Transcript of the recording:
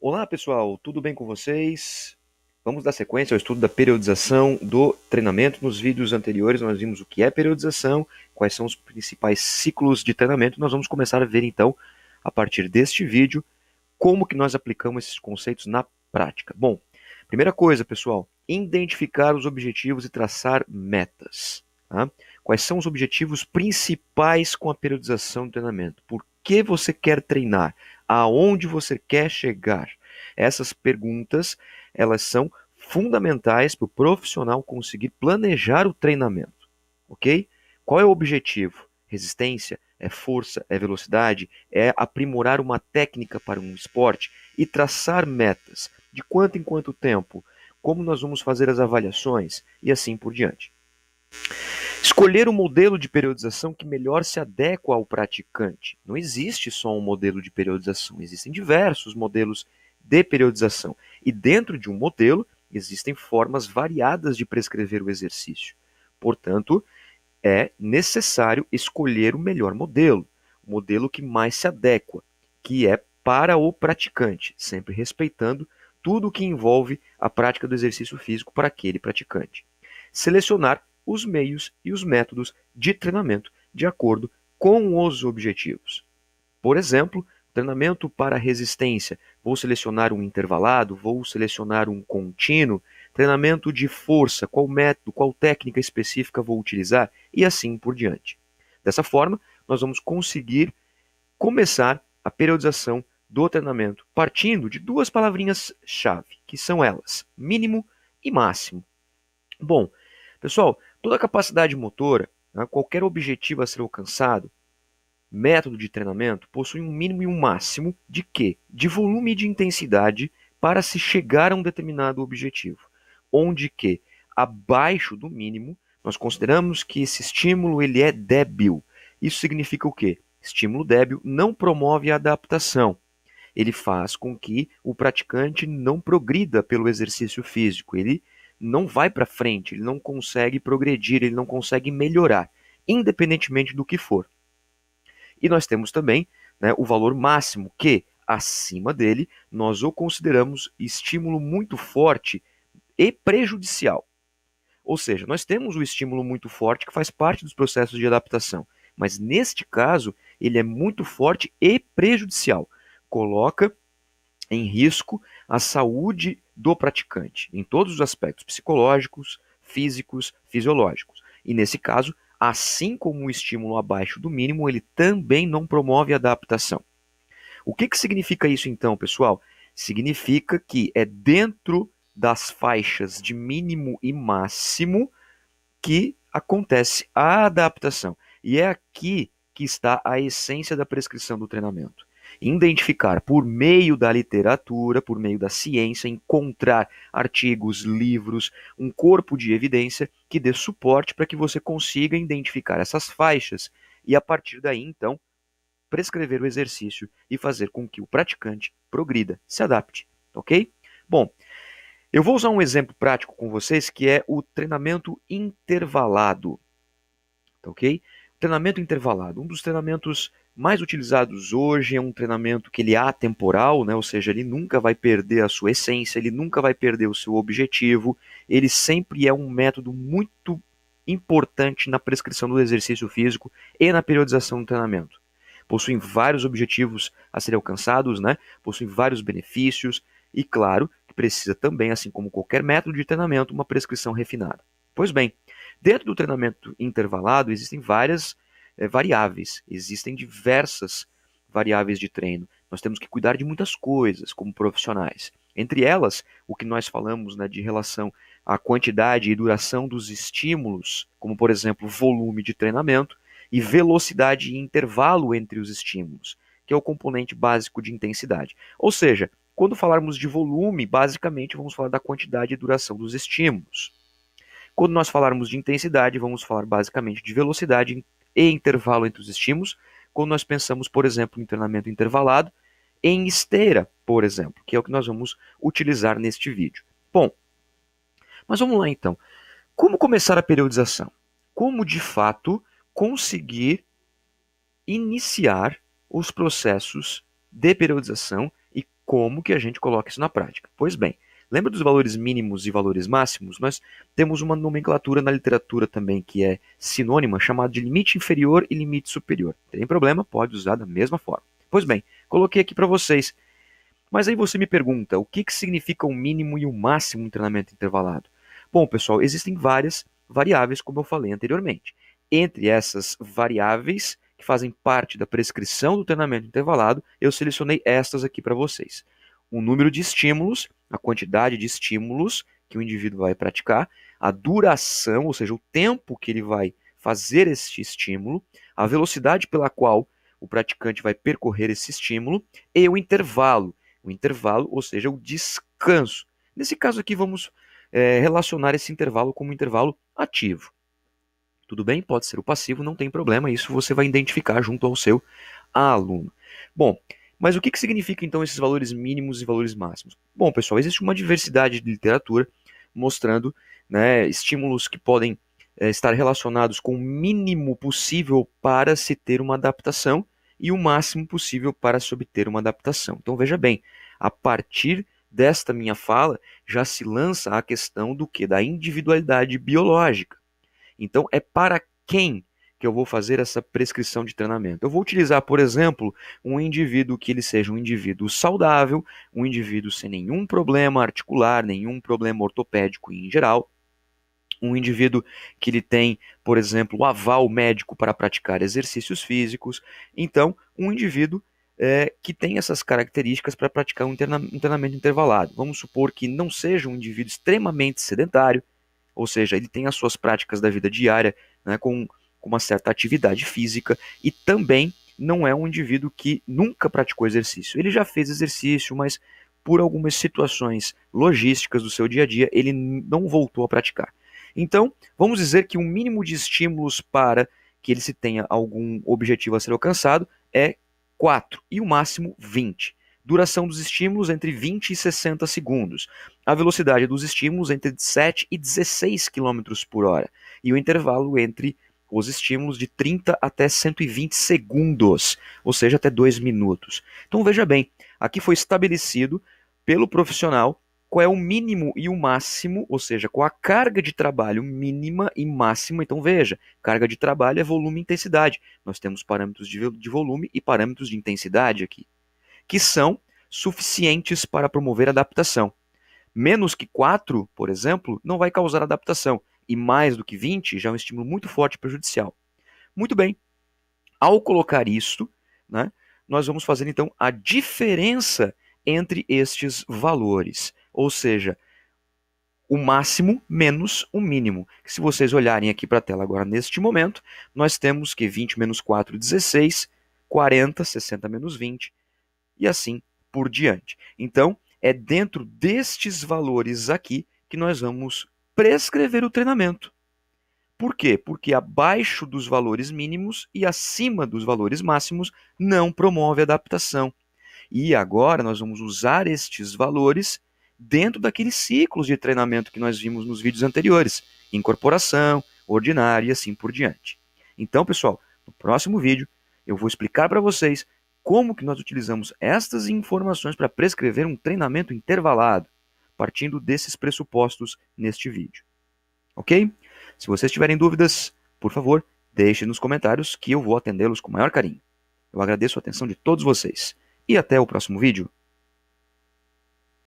Olá pessoal, tudo bem com vocês? Vamos dar sequência ao estudo da periodização do treinamento. Nos vídeos anteriores nós vimos o que é periodização, quais são os principais ciclos de treinamento. Nós vamos começar a ver então, a partir deste vídeo, como que nós aplicamos esses conceitos na prática. Bom, primeira coisa pessoal, identificar os objetivos e traçar metas. Tá? Quais são os objetivos principais com a periodização do treinamento? Por que você quer treinar? aonde você quer chegar? Essas perguntas, elas são fundamentais para o profissional conseguir planejar o treinamento, ok? Qual é o objetivo? Resistência? É força? É velocidade? É aprimorar uma técnica para um esporte? E traçar metas? De quanto em quanto tempo? Como nós vamos fazer as avaliações? E assim por diante. Escolher o um modelo de periodização que melhor se adequa ao praticante. Não existe só um modelo de periodização, existem diversos modelos de periodização. E dentro de um modelo, existem formas variadas de prescrever o exercício. Portanto, é necessário escolher o melhor modelo, o modelo que mais se adequa, que é para o praticante, sempre respeitando tudo o que envolve a prática do exercício físico para aquele praticante. Selecionar os meios e os métodos de treinamento de acordo com os objetivos. Por exemplo, treinamento para resistência, vou selecionar um intervalado, vou selecionar um contínuo, treinamento de força, qual método, qual técnica específica vou utilizar e assim por diante. Dessa forma, nós vamos conseguir começar a periodização do treinamento partindo de duas palavrinhas-chave, que são elas: mínimo e máximo. Bom, pessoal, Toda a capacidade motora, né, qualquer objetivo a ser alcançado, método de treinamento, possui um mínimo e um máximo de quê? De volume e de intensidade para se chegar a um determinado objetivo. Onde que, abaixo do mínimo, nós consideramos que esse estímulo ele é débil. Isso significa o quê? Estímulo débil não promove a adaptação. Ele faz com que o praticante não progrida pelo exercício físico, ele não vai para frente, ele não consegue progredir, ele não consegue melhorar, independentemente do que for. E nós temos também né, o valor máximo, que acima dele nós o consideramos estímulo muito forte e prejudicial. Ou seja, nós temos o estímulo muito forte que faz parte dos processos de adaptação, mas neste caso ele é muito forte e prejudicial. Coloca em risco a saúde do praticante, em todos os aspectos psicológicos, físicos, fisiológicos. E nesse caso, assim como o estímulo abaixo do mínimo, ele também não promove adaptação. O que, que significa isso então, pessoal? Significa que é dentro das faixas de mínimo e máximo que acontece a adaptação. E é aqui que está a essência da prescrição do treinamento identificar por meio da literatura, por meio da ciência, encontrar artigos, livros, um corpo de evidência que dê suporte para que você consiga identificar essas faixas e a partir daí então prescrever o exercício e fazer com que o praticante progrida, se adapte, ok? Bom, eu vou usar um exemplo prático com vocês que é o treinamento intervalado, tá ok? Treinamento intervalado. Um dos treinamentos mais utilizados hoje é um treinamento que ele é atemporal, né? ou seja, ele nunca vai perder a sua essência, ele nunca vai perder o seu objetivo, ele sempre é um método muito importante na prescrição do exercício físico e na periodização do treinamento. Possui vários objetivos a serem alcançados, né? Possui vários benefícios e, claro, precisa também, assim como qualquer método de treinamento, uma prescrição refinada. Pois bem, Dentro do treinamento intervalado, existem várias é, variáveis, existem diversas variáveis de treino. Nós temos que cuidar de muitas coisas como profissionais. Entre elas, o que nós falamos né, de relação à quantidade e duração dos estímulos, como por exemplo volume de treinamento e velocidade e intervalo entre os estímulos, que é o componente básico de intensidade. Ou seja, quando falarmos de volume, basicamente vamos falar da quantidade e duração dos estímulos. Quando nós falarmos de intensidade, vamos falar basicamente de velocidade e intervalo entre os estímulos. Quando nós pensamos, por exemplo, em treinamento intervalado, em esteira, por exemplo, que é o que nós vamos utilizar neste vídeo. Bom, mas vamos lá então. Como começar a periodização? Como de fato conseguir iniciar os processos de periodização e como que a gente coloca isso na prática? Pois bem, Lembra dos valores mínimos e valores máximos? Nós temos uma nomenclatura na literatura também que é sinônima, chamada de limite inferior e limite superior. Tem problema, pode usar da mesma forma. Pois bem, coloquei aqui para vocês. Mas aí você me pergunta, o que, que significa o mínimo e o máximo em treinamento intervalado? Bom, pessoal, existem várias variáveis, como eu falei anteriormente. Entre essas variáveis que fazem parte da prescrição do treinamento intervalado, eu selecionei estas aqui para vocês. O número de estímulos a quantidade de estímulos que o indivíduo vai praticar, a duração, ou seja, o tempo que ele vai fazer este estímulo, a velocidade pela qual o praticante vai percorrer esse estímulo e o intervalo, o intervalo, ou seja, o descanso. Nesse caso aqui, vamos é, relacionar esse intervalo como intervalo ativo. Tudo bem? Pode ser o passivo, não tem problema, isso você vai identificar junto ao seu aluno. Bom, mas o que, que significa então esses valores mínimos e valores máximos? Bom, pessoal, existe uma diversidade de literatura mostrando né, estímulos que podem é, estar relacionados com o mínimo possível para se ter uma adaptação e o máximo possível para se obter uma adaptação. Então veja bem, a partir desta minha fala já se lança a questão do que da individualidade biológica. Então é para quem que eu vou fazer essa prescrição de treinamento. Eu vou utilizar, por exemplo, um indivíduo que ele seja um indivíduo saudável, um indivíduo sem nenhum problema articular, nenhum problema ortopédico em geral, um indivíduo que ele tem, por exemplo, o aval médico para praticar exercícios físicos. Então, um indivíduo é, que tem essas características para praticar um, interna, um treinamento intervalado. Vamos supor que não seja um indivíduo extremamente sedentário, ou seja, ele tem as suas práticas da vida diária né, com com uma certa atividade física e também não é um indivíduo que nunca praticou exercício. Ele já fez exercício, mas por algumas situações logísticas do seu dia a dia, ele não voltou a praticar. Então, vamos dizer que um mínimo de estímulos para que ele se tenha algum objetivo a ser alcançado é 4 e o máximo 20. Duração dos estímulos entre 20 e 60 segundos. A velocidade dos estímulos entre 7 e 16 km por hora. E o intervalo entre os estímulos de 30 até 120 segundos, ou seja, até 2 minutos. Então veja bem, aqui foi estabelecido pelo profissional qual é o mínimo e o máximo, ou seja, qual a carga de trabalho mínima e máxima. Então veja, carga de trabalho é volume e intensidade. Nós temos parâmetros de volume e parâmetros de intensidade aqui, que são suficientes para promover adaptação. Menos que 4, por exemplo, não vai causar adaptação e mais do que 20 já é um estímulo muito forte e prejudicial. Muito bem. Ao colocar isto, né, nós vamos fazer então a diferença entre estes valores, ou seja, o máximo menos o mínimo. Se vocês olharem aqui para a tela agora neste momento, nós temos que 20 menos 4, 16, 40, 60 menos 20 e assim por diante. Então, é dentro destes valores aqui que nós vamos prescrever o treinamento. Por quê? Porque abaixo dos valores mínimos e acima dos valores máximos não promove adaptação. E agora nós vamos usar estes valores dentro daqueles ciclos de treinamento que nós vimos nos vídeos anteriores: incorporação, ordinária e assim por diante. Então, pessoal, no próximo vídeo eu vou explicar para vocês como que nós utilizamos estas informações para prescrever um treinamento intervalado partindo desses pressupostos neste vídeo. Ok? Se vocês tiverem dúvidas, por favor, deixe nos comentários que eu vou atendê-los com o maior carinho. Eu agradeço a atenção de todos vocês e até o próximo vídeo.